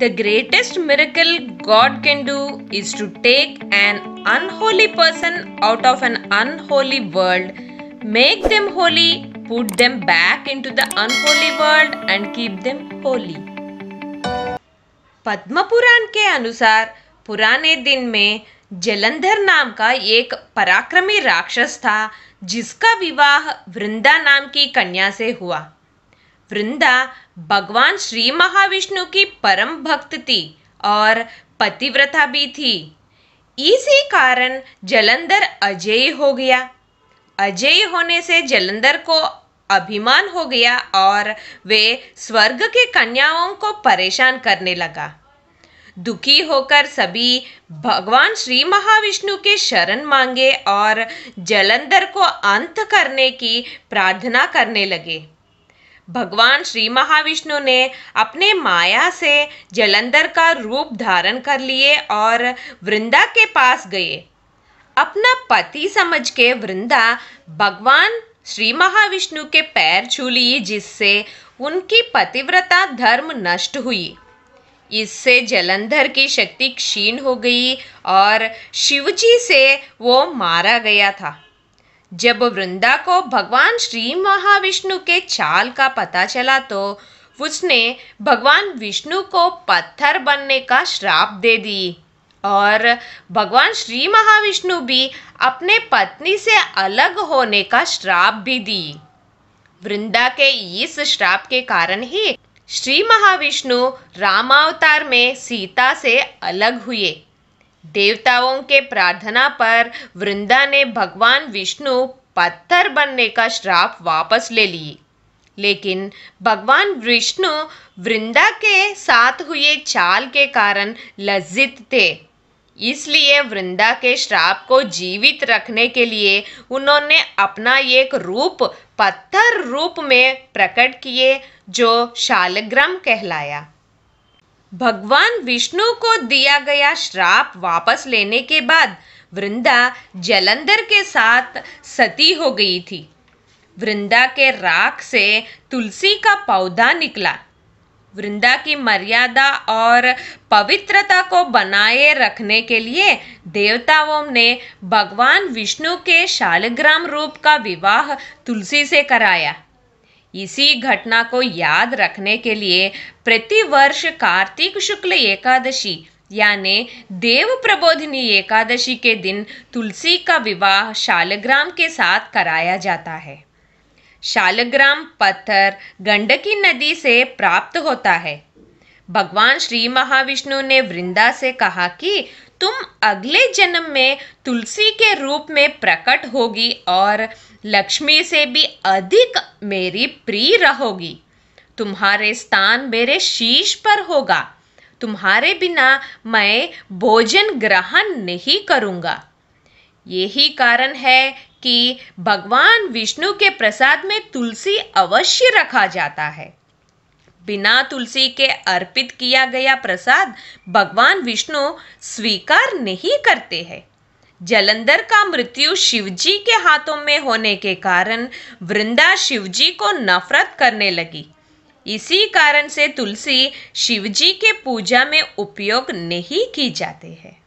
The greatest miracle God can do is to take an unholy person out of an unholy world, make them holy, put them back into the unholy world, and keep them holy. पद्म पुराण के अनुसार पुराने दिन में जलंधर नाम का एक पराक्रमी राक्षस था जिसका विवाह वृंदा नाम की कन्या से हुआ वृंदा भगवान श्री महाविष्णु की परम भक्त थी और पतिव्रता भी थी इसी कारण जलंधर अजय हो गया अजय होने से जलंधर को अभिमान हो गया और वे स्वर्ग के कन्याओं को परेशान करने लगा दुखी होकर सभी भगवान श्री महाविष्णु के शरण मांगे और जलंधर को अंत करने की प्रार्थना करने लगे भगवान श्री महाविष्णु ने अपने माया से जलंधर का रूप धारण कर लिए और वृंदा के पास गए अपना पति समझ के वृंदा भगवान श्री महाविष्णु के पैर छू लिए जिससे उनकी पतिव्रता धर्म नष्ट हुई इससे जलंधर की शक्ति क्षीण हो गई और शिवजी से वो मारा गया था जब वृंदा को भगवान श्री महाविष्णु के चाल का पता चला तो उसने भगवान विष्णु को पत्थर बनने का श्राप दे दी और भगवान श्री महाविष्णु भी अपने पत्नी से अलग होने का श्राप भी दी वृंदा के इस श्राप के कारण ही श्री महाविष्णु रामावतार में सीता से अलग हुए देवताओं के प्रार्थना पर वृंदा ने भगवान विष्णु पत्थर बनने का श्राप वापस ले ली लेकिन भगवान विष्णु वृंदा के साथ हुए चाल के कारण लज्जित थे इसलिए वृंदा के श्राप को जीवित रखने के लिए उन्होंने अपना एक रूप पत्थर रूप में प्रकट किए जो शालग्राम कहलाया भगवान विष्णु को दिया गया श्राप वापस लेने के बाद वृंदा जलंधर के साथ सती हो गई थी वृंदा के राख से तुलसी का पौधा निकला वृंदा की मर्यादा और पवित्रता को बनाए रखने के लिए देवताओं ने भगवान विष्णु के शालग्राम रूप का विवाह तुलसी से कराया इसी घटना को याद रखने के लिए प्रतिवर्ष कार्तिक शुक्ल एकादशी यानी देव प्रबोधिनी एकादशी के दिन तुलसी का विवाह शालग्राम के साथ कराया जाता है शालग्राम पत्थर गंडकी नदी से प्राप्त होता है भगवान श्री महाविष्णु ने वृंदा से कहा कि तुम अगले जन्म में तुलसी के रूप में प्रकट होगी और लक्ष्मी से भी अधिक मेरी प्रिय रहोगी तुम्हारे स्थान मेरे शीश पर होगा तुम्हारे बिना मैं भोजन ग्रहण नहीं करूँगा यही कारण है कि भगवान विष्णु के प्रसाद में तुलसी अवश्य रखा जाता है बिना तुलसी के अर्पित किया गया प्रसाद भगवान विष्णु स्वीकार नहीं करते हैं जलंधर का मृत्यु शिवजी के हाथों में होने के कारण वृंदा शिवजी को नफरत करने लगी इसी कारण से तुलसी शिवजी के पूजा में उपयोग नहीं की जाते हैं